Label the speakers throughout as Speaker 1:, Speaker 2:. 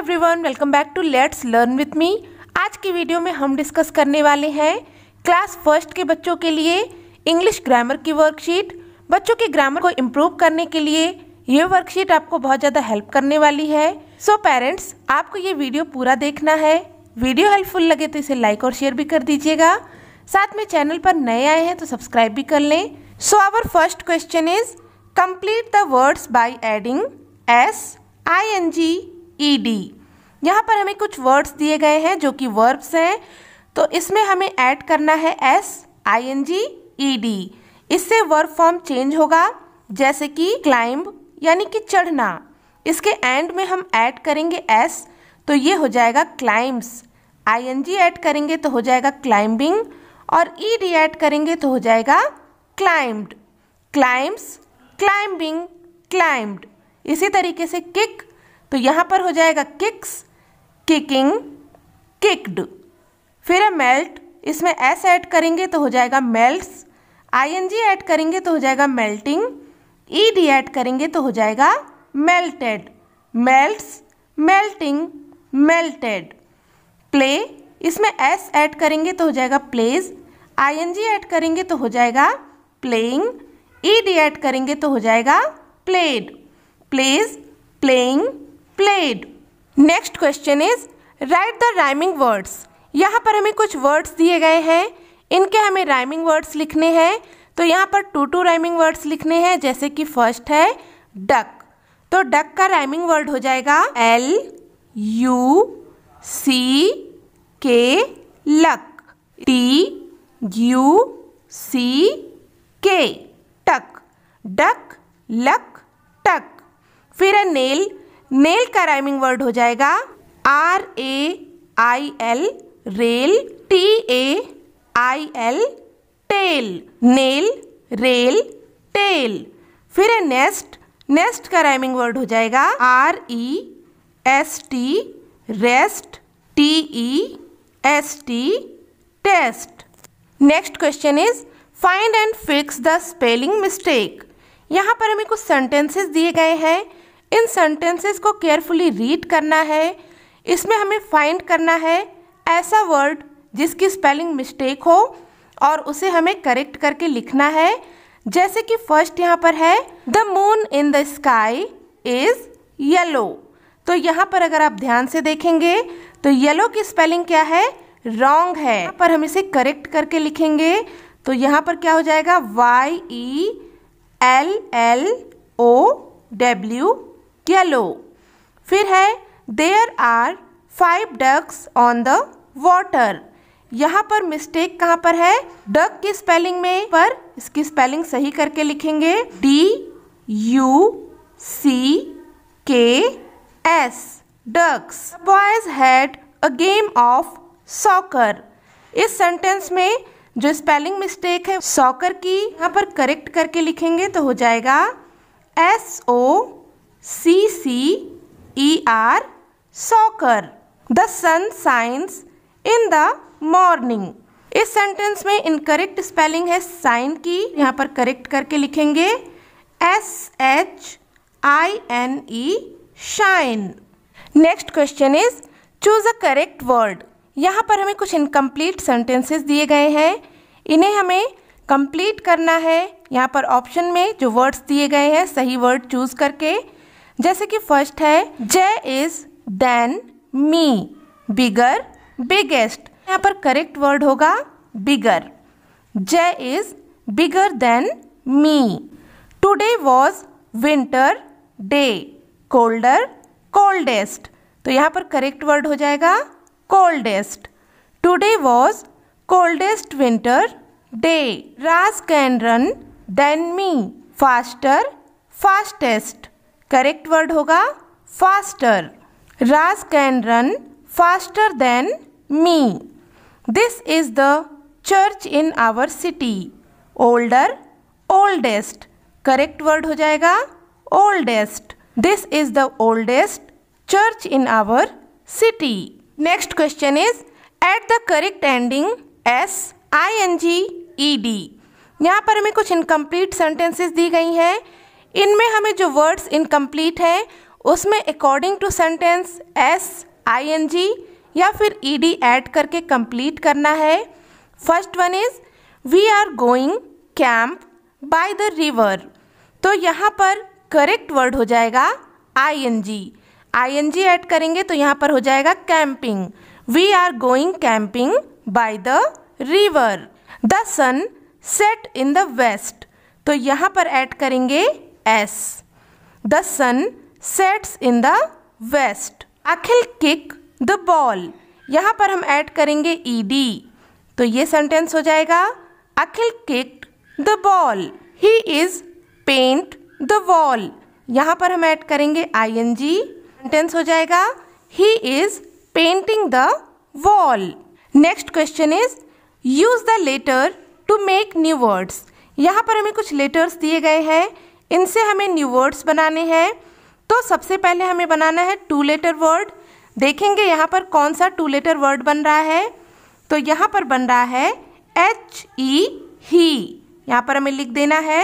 Speaker 1: Everyone welcome back to let's learn with me आज की video में हम डिस्कस करने वाले हैं क्लास फर्स्ट के बच्चों के लिए इंग्लिश ग्रामर की वर्कशीट बच्चों के ग्रामर को इम्प्रूव करने के लिए ये वर्कशीट आपको बहुत ज़्यादा हेल्प करने वाली है सो so, पेरेंट्स आपको ये वीडियो पूरा देखना है वीडियो हेल्पफुल लगे तो इसे लाइक और शेयर भी कर दीजिएगा साथ में चैनल पर नए आए हैं तो सब्सक्राइब भी कर लें so our first question is complete the words by adding S I N G E e D यहाँ पर हमें कुछ वर्ड्स दिए गए हैं जो कि वर्ब्स हैं तो इसमें हमें ऐड करना है S I N G E D इससे वर्ब फॉर्म चेंज होगा जैसे कि क्लाइंब यानी कि चढ़ना इसके एंड में हम ऐड करेंगे एस तो ये हो जाएगा climbs I N G add करेंगे तो हो जाएगा क्लाइंबिंग और ई डी ऐड करेंगे तो हो जाएगा क्लाइम्ड क्लाइम्स क्लाइंबिंग क्लाइम्ड इसी तरीके से किक तो यहाँ पर हो जाएगा किक्स किकिंग किक्ड फिर है मेल्ट इसमें एस ऐड करेंगे तो हो जाएगा मेल्ट्स आईएनजी ऐड करेंगे तो हो जाएगा मेल्टिंग ईडी ऐड करेंगे तो हो जाएगा melted melts melting melted play इसमें एस ऐड करेंगे तो हो जाएगा प्लेज आईएनजी ऐड करेंगे तो हो जाएगा प्लेइंग ईडी ऐड करेंगे तो हो जाएगा played plays playing played next question is write the rhyming words यहाँ पर हमें कुछ वर्ड्स दिए गए हैं इनके हमें राइमिंग वर्ड्स लिखने हैं तो यहाँ पर टू टू राइमिंग वर्ड्स लिखने हैं जैसे कि फर्स्ट है डक तो डक का राइमिंग वर्ड हो जाएगा एल यू सी के लक टी यू सी के टक डक लक टक फिर है नेल नेल का राइमिंग वर्ड हो जाएगा R A I L rail T A I L tail nail rail tail फिर है नेस्ट नेस्ट का राइमिंग वर्ड हो जाएगा R E S T rest T E S T test next question is find and fix the spelling mistake यहाँ पर हमें कुछ sentences दिए गए हैं इन सेंटेंसेस को केयरफुली रीड करना है इसमें हमें फाइंड करना है ऐसा वर्ड जिसकी स्पेलिंग मिस्टेक हो और उसे हमें करेक्ट करके लिखना है जैसे कि फर्स्ट यहाँ पर है the moon in the sky is yellow तो यहाँ पर अगर आप ध्यान से देखेंगे तो येलो की स्पेलिंग क्या है रॉन्ग है यहाँ पर हम इसे करेक्ट करके लिखेंगे तो यहाँ पर क्या हो जाएगा Y E L L O W yellow फिर है there are five ducks on the water यहाँ पर मिस्टेक कहाँ पर है डक की स्पेलिंग में पर इसकी स्पेलिंग सही करके लिखेंगे D U C K S ducks boys had a game of soccer इस सेंटेंस में जो स्पेलिंग मिस्टेक है सॉकर की यहाँ पर करेक्ट करके लिखेंगे तो हो जाएगा S O C C E R soccer. The sun shines in the morning. इस सेंटेंस में इनकरेक्ट स्पेलिंग है साइन की यहाँ पर करेक्ट करके लिखेंगे S H I N E shine next question is choose a correct word यहाँ पर हमें कुछ इनकम्प्लीट सेंटेंसेस दिए गए हैं इन्हें हमें कंप्लीट करना है यहाँ पर ऑप्शन में जो वर्ड्स दिए गए हैं सही वर्ड चूज करके जैसे कि फर्स्ट है Jay is than me bigger biggest यहाँ पर करेक्ट वर्ड होगा bigger Jay is bigger than me today was winter day colder coldest तो यहाँ पर करेक्ट वर्ड हो जाएगा coldest today was coldest winter day रास can run than me faster fastest correct word होगा faster Raj can run faster than me this is the church in our city older oldest correct word हो जाएगा oldest this is the oldest church in our city next question is add the correct ending S I N G E D यहाँ पर हमें कुछ incomplete sentences दी गई हैं इनमें हमें जो वर्ड्स इनकम्प्लीट है उसमें according to sentence S I N G या फिर ई डी एड करके कंप्लीट करना है first one is we are going camp by the river तो यहाँ पर करेक्ट वर्ड हो जाएगा I N G I N G add करेंगे तो यहाँ पर हो जाएगा camping we are going camping by the river the sun set in the west तो यहाँ पर ऐड करेंगे S the sun sets in the west Akhil kick the ball यहाँ पर हम ऐड करेंगे ई e डी तो ये सेंटेंस हो जाएगा Akhil kick the ball he is paint the wall यहाँ पर हम ऐड करेंगे आई एन जी सेंटेंस हो जाएगा he is painting the wall next question is use the letter to make new words यहाँ पर हमें कुछ लेटर्स दिए गए हैं इनसे हमें न्यू वर्ड्स बनाने हैं तो सबसे पहले हमें बनाना है टू लेटर वर्ड देखेंगे यहाँ पर कौन सा टू लेटर वर्ड बन रहा है तो यहाँ पर बन रहा है एच ई ही यहाँ पर हमें लिख देना है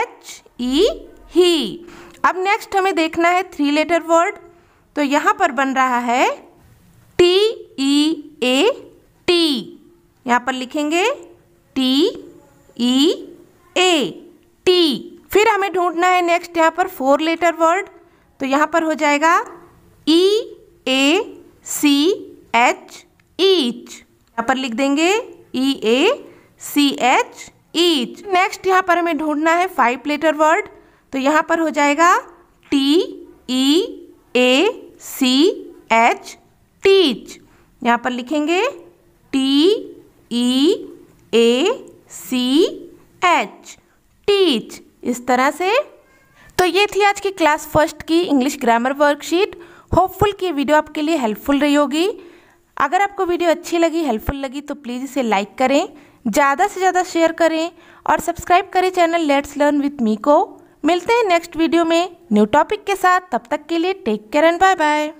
Speaker 1: एच ई ही अब नेक्स्ट हमें देखना है थ्री लेटर वर्ड तो यहाँ पर बन रहा है टी ई ए टी यहाँ पर लिखेंगे टी ई ए टी फिर हमें ढूंढना है नेक्स्ट यहाँ पर फोर लेटर वर्ड तो यहाँ पर हो जाएगा ई ए सी एच ईच यहाँ पर लिख देंगे E A C H each next यहाँ पर हमें ढूंढना है फाइव लेटर वर्ड तो यहाँ पर हो जाएगा T E A C H teach यहाँ पर लिखेंगे T E A C H teach इस तरह से तो ये थी आज की क्लास फर्स्ट की इंग्लिश ग्रामर वर्कशीट होपफुल की वीडियो आपके लिए हेल्पफुल रही होगी अगर आपको वीडियो अच्छी लगी हेल्पफुल लगी तो प्लीज़ इसे लाइक करें ज़्यादा से ज़्यादा शेयर करें और सब्सक्राइब करें channel let's learn with me को मिलते हैं नेक्स्ट वीडियो में न्यू टॉपिक के साथ तब तक के लिए take care and bye bye